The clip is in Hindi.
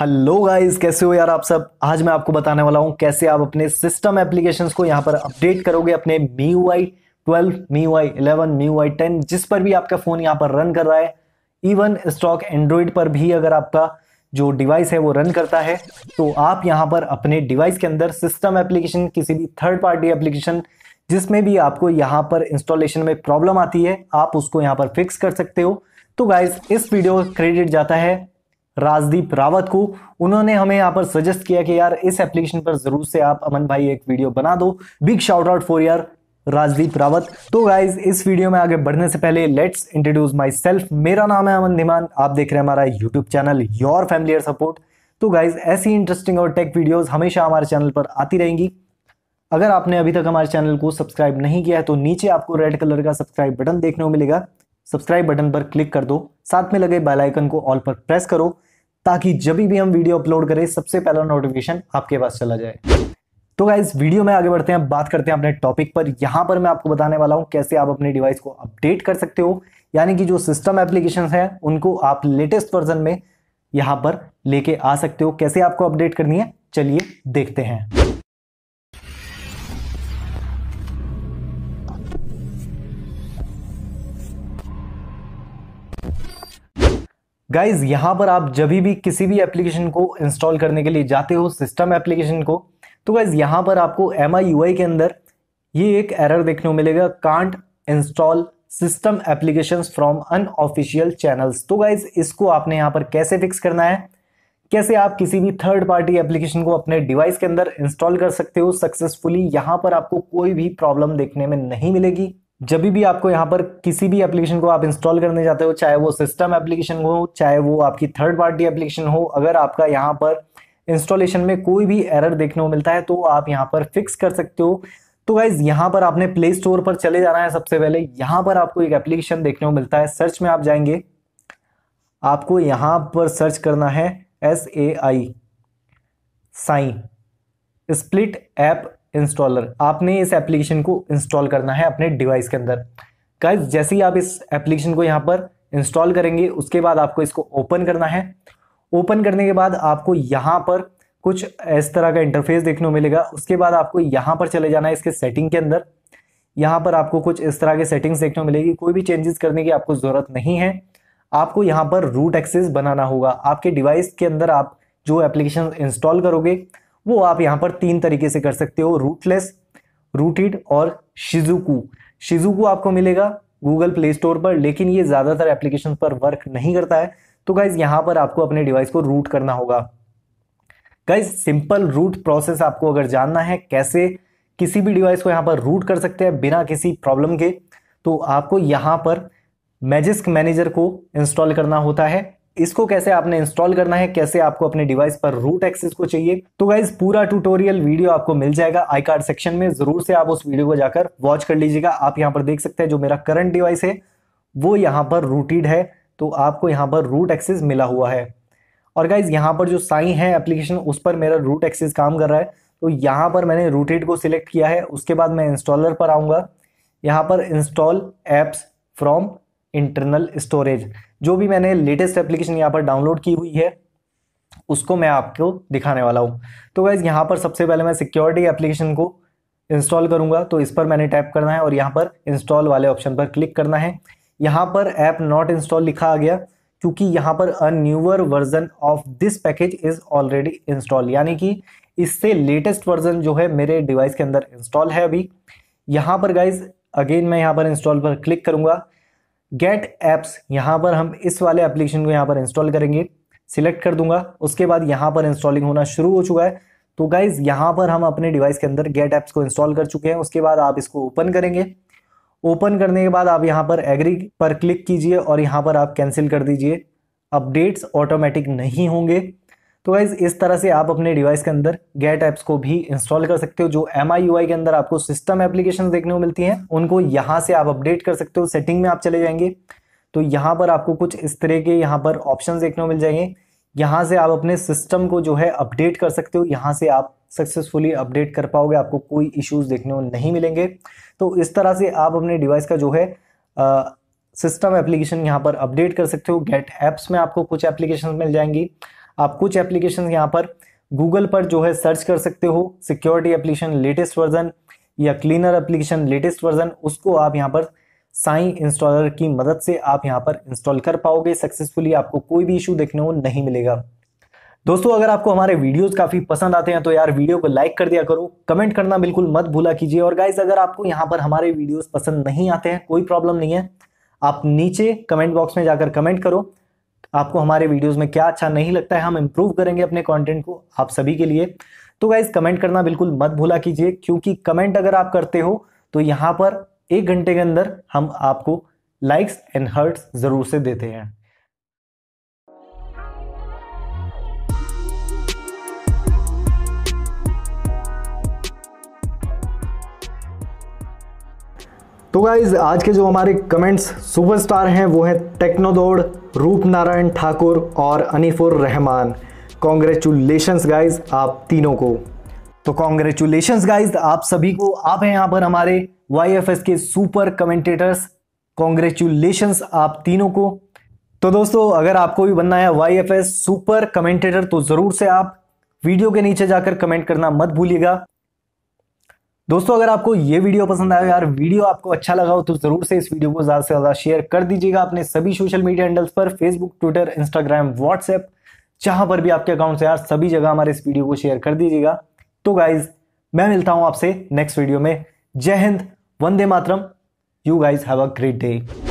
हेलो गाइस कैसे हो यार आप सब आज मैं आपको बताने वाला हूँ कैसे आप अपने सिस्टम एप्लीकेशंस को यहाँ पर अपडेट करोगे अपने Mi U I twelve Mi U I eleven Mi U I ten जिस पर भी आपका फ़ोन यहाँ पर रन कर रहा है इवन स्टॉक एंड्रॉयड पर भी अगर आपका जो डिवाइस है वो रन करता है तो आप यहाँ पर अपने डिवाइस के अंदर सिस्टम एप्लीकेशन किसी भी थर्ड पार्टी एप्लीकेशन जिसमें भी आपको यहाँ पर इंस्टॉलेशन में प्रॉब्लम आती है आप उसको यहाँ पर फिक्स कर सकते हो तो गाइज इस वीडियो क्रेडिट जाता है राजदीप रावत को उन्होंने हमें यहाँ पर सजेस्ट किया कि यार इस एप्लीकेशन पर जरूर से आप अमन भाई एक वीडियो बना दो बिग शाउट आउट फॉर यार राजदीप रावत तो गाइज इस वीडियो में आगे बढ़ने से पहले लेट्स इंट्रोड्यूस माई सेल्फ मेरा नाम है अमन धीमान आप देख रहे हैं हमारा YouTube channel your family support तो गाइज ऐसी इंटरेस्टिंग और टेक वीडियोज हमेशा हमारे चैनल पर आती रहेंगी अगर आपने अभी तक हमारे चैनल को सब्सक्राइब नहीं किया है तो नीचे आपको रेड कलर का सब्सक्राइब बटन देखने को मिलेगा सब्सक्राइब बटन पर क्लिक कर दो साथ में लगे बेल आइकन को ऑल पर प्रेस करो ताकि जब भी हम वीडियो अपलोड करें सबसे पहला नोटिफिकेशन आपके पास चला जाए तो गाइज वीडियो में आगे बढ़ते हैं बात करते हैं अपने टॉपिक पर यहाँ पर मैं आपको बताने वाला हूँ कैसे आप अपने डिवाइस को अपडेट कर सकते हो यानी कि जो सिस्टम एप्लीकेशन है उनको आप लेटेस्ट वर्जन में यहाँ पर लेके आ सकते हो कैसे आपको अपडेट करनी है चलिए देखते हैं गाइज यहाँ पर आप जब भी किसी भी एप्लीकेशन को इंस्टॉल करने के लिए जाते हो सिस्टम एप्लीकेशन को तो गाइज यहाँ पर आपको एम आई के अंदर ये एक एरर देखने को मिलेगा can't install system application from unofficial channels तो गाइज इसको आपने यहाँ पर कैसे फिक्स करना है कैसे आप किसी भी थर्ड पार्टी एप्लीकेशन को अपने डिवाइस के अंदर इंस्टॉल कर सकते हो सक्सेसफुली यहाँ पर आपको कोई भी प्रॉब्लम देखने में नहीं मिलेगी जब भी आपको यहाँ पर किसी भी एप्लीकेशन को आप इंस्टॉल करने जाते हो चाहे वो सिस्टम एप्लीकेशन हो चाहे वो आपकी थर्ड पार्टी एप्लीकेशन हो अगर आपका यहाँ पर इंस्टॉलेशन में कोई भी एरर देखने को मिलता है तो आप यहाँ पर फिक्स कर सकते हो तो गाइज यहाँ पर आपने प्ले स्टोर पर चले जाना है सबसे पहले यहाँ पर आपको एक एप्लीकेशन देखने को मिलता है सर्च में आप जाएंगे आपको यहाँ पर सर्च करना है S A I SAI split app installer आपने इस एप्लीकेशन को इंस्टॉल करना है अपने डिवाइस के अंदर गाइज जैसे ही आप इस एप्लीकेशन को यहाँ पर इंस्टॉल करेंगे उसके बाद आपको इसको ओपन करना है ओपन करने के बाद आपको यहाँ पर कुछ इस तरह का इंटरफेस देखने को मिलेगा उसके बाद आपको यहाँ पर चले जाना है इसके सेटिंग के अंदर यहाँ पर आपको कुछ इस तरह के सेटिंग्स देखने को मिलेगी कोई भी चेंजेस करने की आपको ज़रूरत नहीं है आपको यहाँ पर रूट एक्सेस बनाना होगा आपके डिवाइस के अंदर आप जो एप्लीकेशन इंस्टॉल करोगे वो आप यहाँ पर तीन तरीके से कर सकते हो रूटलेस रूटेड और शिजुकू शिजुकू आपको मिलेगा गूगल प्ले स्टोर पर लेकिन ये ज़्यादातर एप्लीकेशन पर वर्क नहीं करता है तो गाइज यहाँ पर आपको अपने डिवाइस को रूट करना होगा गाइज सिंपल रूट प्रोसेस आपको अगर जानना है कैसे किसी भी डिवाइस को यहाँ पर रूट कर सकते हैं बिना किसी प्रॉब्लम के तो आपको यहाँ पर मैजिस्क मैनेजर को इंस्टॉल करना होता है इसको कैसे आपने इंस्टॉल करना है कैसे आपको अपने डिवाइस पर रूट एक्सेस को चाहिए तो गाइज पूरा ट्यूटोरियल वीडियो आपको मिल जाएगा आई कार्ड सेक्शन में जरूर से आप उस वीडियो को जाकर वॉच कर लीजिएगा आप यहाँ पर देख सकते हैं जो मेरा करंट डिवाइस है वो यहाँ पर रूटेड है तो आपको यहाँ पर रूट एक्सेस मिला हुआ है और गाइज यहाँ पर जो साई है एप्लीकेशन उस पर मेरा रूट एक्सेस काम कर रहा है तो यहाँ पर मैंने रूटेड को सिलेक्ट किया है उसके बाद मैं इंस्टॉलर पर आऊँगा यहाँ पर install apps from internal storage जो भी मैंने लेटेस्ट एप्लीकेशन यहाँ पर डाउनलोड की हुई है उसको मैं आपको दिखाने वाला हूँ तो वैसे यहाँ पर सबसे पहले मैं सिक्योरिटी एप्लीकेशन को इंस्टॉल करूँगा तो इस पर मैंने टैप करना है और यहाँ पर इंस्टॉल वाले ऑप्शन पर क्लिक करना है यहाँ पर ऐप नॉट इंस्टॉल लिखा आ गया क्योंकि यहाँ पर a newer version of this package is already install यानी कि इससे लेटेस्ट वर्जन जो है मेरे डिवाइस के अंदर इंस्टॉल है अभी यहाँ पर गाइज अगेन मैं यहाँ पर इंस्टॉल पर क्लिक करूँगा गेट ऐप्स यहाँ पर हम इस वाले एप्लीकेशन को यहाँ पर इंस्टॉल करेंगे सिलेक्ट कर दूंगा उसके बाद यहाँ पर इंस्टॉलिंग होना शुरू हो चुका है तो गाइज यहाँ पर हम अपने डिवाइस के अंदर गेट ऐप्स को इंस्टॉल कर चुके हैं उसके बाद आप इसको ओपन करेंगे ओपन करने के बाद आप यहाँ पर एग्री पर क्लिक कीजिए और यहाँ पर आप कैंसिल कर दीजिए अपडेट्स ऑटोमेटिक नहीं होंगे तो गाइज इस तरह से आप अपने डिवाइस के अंदर गेट ऐप्स को भी इंस्टॉल कर सकते हो जो एम के अंदर आपको सिस्टम एप्लीकेशन देखने को मिलती हैं उनको यहाँ से आप अपडेट कर सकते हो सेटिंग में आप चले जाएंगे तो यहाँ पर आपको कुछ इस तरह के यहाँ पर ऑप्शन देखने को मिल जाएंगे यहाँ से आप अपने सिस्टम को जो है अपडेट कर सकते हो यहाँ से आप सक्सेसफुली अपडेट कर पाओगे आपको कोई इश्यूज देखने को नहीं मिलेंगे तो इस तरह से आप अपने डिवाइस का जो है सिस्टम एप्लीकेशन यहाँ पर अपडेट कर सकते हो गेट एप्स में आपको कुछ एप्लीकेशन मिल जाएंगी आप कुछ एप्लीकेशन यहाँ पर गूगल पर जो है सर्च कर सकते हो सिक्योरिटी एप्लीकेशन लेटेस्ट वर्जन या क्लीनर एप्लीकेशन लेटेस्ट वर्जन उसको आप यहाँ पर साई इंस्टॉलर की मदद से आप यहाँ पर इंस्टॉल कर पाओगे सक्सेसफुली आपको कोई भी इशू देखने को नहीं मिलेगा दोस्तों अगर आपको हमारे वीडियोस काफ़ी पसंद आते हैं तो यार वीडियो को लाइक कर दिया करो कमेंट करना बिल्कुल मत भूला कीजिए और गाइज अगर आपको यहाँ पर हमारे वीडियोस पसंद नहीं आते हैं कोई प्रॉब्लम नहीं है आप नीचे कमेंट बॉक्स में जाकर कमेंट करो आपको हमारे वीडियोस में क्या अच्छा नहीं लगता है हम इम्प्रूव करेंगे अपने कंटेंट को आप सभी के लिए तो गाइज कमेंट करना बिल्कुल मत भूला कीजिए क्योंकि कमेंट अगर आप करते हो तो यहाँ पर एक घंटे के अंदर हम आपको लाइक्स एंड हर्ट्स ज़रूर से देते हैं तो गाइज आज के जो हमारे कमेंट्स सुपरस्टार हैं वो हैं टेक्नोदौड़ रूप नारायण ठाकुर और अनिफुर रहमान कॉन्ग्रेचुलेशंस गाइज आप तीनों को तो कॉन्ग्रेचुलेशंस गाइज आप सभी को आप हैं यहाँ पर हमारे वाई के सुपर कमेंटेटर्स कॉन्ग्रेचुलेशंस आप तीनों को तो दोस्तों अगर आपको भी बनना है Y F S super commentator तो ज़रूर से आप वीडियो के नीचे जाकर कमेंट करना मत भूलिएगा दोस्तों अगर आपको ये वीडियो पसंद आया यार वीडियो आपको अच्छा लगा हो तो ज़रूर से इस वीडियो को ज़्यादा से ज़्यादा शेयर कर दीजिएगा अपने सभी सोशल मीडिया हैंडल्स पर फेसबुक ट्विटर इंस्टाग्राम व्हाट्सएप जहां पर भी आपके अकाउंट से यार सभी जगह हमारे इस वीडियो को शेयर कर दीजिएगा तो गाइज मैं मिलता हूं आपसे नेक्स्ट वीडियो में जय हिंद वंदे मातरम you guys have a great day